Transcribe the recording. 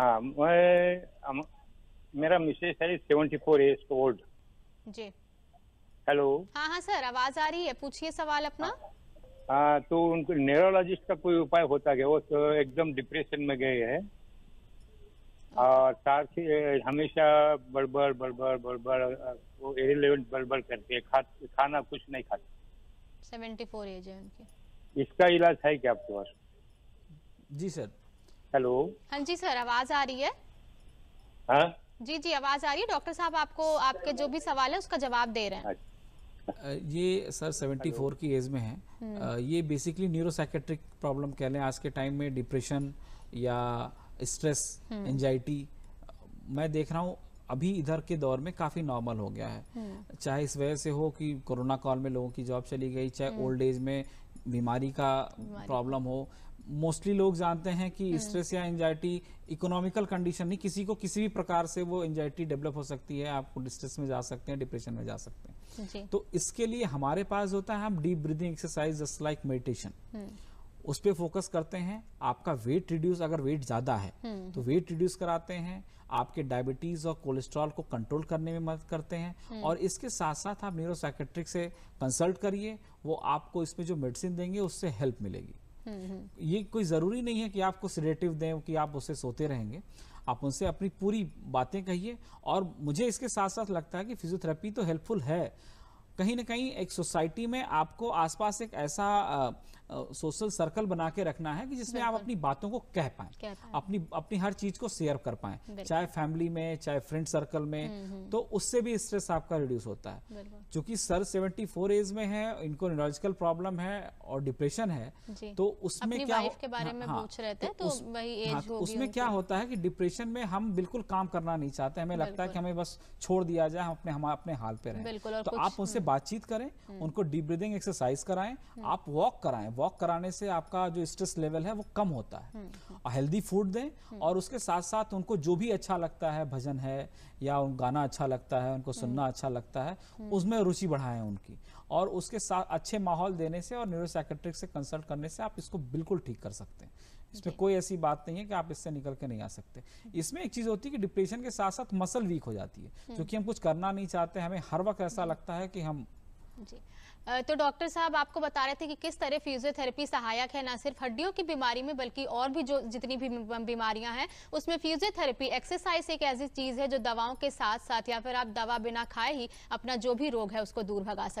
हाँ, मेरा मिसेज है सेवेंटी फोर एज ओल्ड जी हेलो हाँ हाँ सर आवाज आ रही है पूछिए सवाल अपना हाँ, हाँ तो उनको न्यूरोलॉजिस्ट का कोई उपाय होता है वो तो एकदम डिप्रेशन में गए हैं और साथ ही हमेशा बड़बड़ बड़बड़ बड़बड़ वो इरेलीवेंट बड़बड़ करते हैं खा, खाना कुछ नहीं खाते सेवेंटी फोर एज है उनकी इसका इलाज है क्या आपके पास जी सर हेलो हाँ जी सर आवाज आ रही है हाँ जी जी आवाज आ रही है डॉक्टर साहब आपको आपके जो भी सवाल है उसका जवाब दे रहे हैं अच्छा। ये सर 74 की एज में है हम्म। ये बेसिकली न्यूरोसाइकेट्रिक प्रॉब्लम कह लें आज के टाइम में डिप्रेशन या स्ट्रेस हम्म। एंजाइटी मैं देख रहा हूँ अभी इधर के दौर में काफ़ी नॉर्मल हो गया है हम्म। चाहे इस वजह से हो कि कोरोना काल में लोगों की जॉब चली गई चाहे ओल्ड एज में बीमारी का प्रॉब्लम हो मोस्टली लोग जानते हैं कि स्ट्रेस हम्म। या एंजाइटी इकोनॉमिकल कंडीशन नहीं किसी को किसी भी प्रकार से वो एंजाइटी डेवलप हो सकती है आपको डिस्ट्रेस में जा सकते हैं डिप्रेशन में जा सकते हैं तो इसके लिए हमारे पास होता है हम deep breathing exercise just like meditation उस पर फोकस करते हैं आपका वेट रिड्यूस अगर वेट ज़्यादा है हम्म। तो वेट रिड्यूस कराते हैं आपके डायबिटीज़ और कोलेस्ट्रॉल को कंट्रोल करने में मदद करते हैं हम्म। और इसके साथ साथ आप न्यूरोसाइकेट्रिक से कंसल्ट करिए वो आपको इसमें जो मेडिसिन देंगे उससे हेल्प मिलेगी ये कोई ज़रूरी नहीं है कि आपको सिडेटिव दें कि आप उससे सोते रहेंगे आप उनसे अपनी पूरी बातें कहिए और मुझे इसके साथ साथ लगता है कि फिजियोथेरेपी तो हेल्पफुल है कहीं ना कहीं एक सोसाइटी में आपको आसपास एक ऐसा सोशल सर्कल बना के रखना है कि जिसमें आप अपनी बातों को कह पाए अपनी अपनी हर चीज को शेयर कर पाए चाहे फैमिली में चाहे फ्रेंड सर्कल में हम्म, हम्म। तो उससे भी स्ट्रेस आपका रिड्यूस होता है क्योंकि सर 74 एज में है इनको न्यूरोलॉजिकल प्रॉब्लम है और डिप्रेशन है तो उसमें क्या के बारे में हाँ, पूछ रहे तो थे तो, हाँ, तो उसमें क्या होता है कि डिप्रेशन में हम बिल्कुल काम करना नहीं चाहते हमें लगता है कि हमें बस छोड़ दिया जाए हम अपने हम अपने हाल पे रहें तो आप उनसे हम्म। बातचीत करें उनको डीप ब्रीदिंग एक्सरसाइज कराएं आप वॉक कराएं वॉक कराने से आपका जो स्ट्रेस लेवल है वो कम होता है और हेल्दी फूड दें हम्म। और उसके साथ साथ उनको जो भी अच्छा लगता है भजन है या उन गाना अच्छा लगता है उनको सुनना हम्म। अच्छा लगता है हम्म। उसमें रुचि बढ़ाएं उनकी और उसके साथ अच्छे माहौल देने से और न्यूरोसाइकेट्रिक से कंसल्ट करने से आप इसको बिल्कुल ठीक कर सकते हैं इसमें कोई ऐसी बात नहीं है कि आप इससे निकल के नहीं आ सकते इसमें एक चीज़ होती है कि डिप्रेशन के साथ साथ मसल वीक हो जाती है क्योंकि हम कुछ करना नहीं चाहते हमें हर वक्त ऐसा लगता है कि हम जी तो डॉक्टर साहब आपको बता रहे थे कि किस तरह फिजियोथेरेपी सहायक है ना सिर्फ हड्डियों की बीमारी में बल्कि और भी जो जितनी भी बीमारियां हैं उसमें फिजियोथेरेपी एक्सरसाइज एक ऐसी चीज है जो दवाओं के साथ साथ या फिर आप दवा बिना खाए ही अपना जो भी रोग है उसको दूर भगा सकते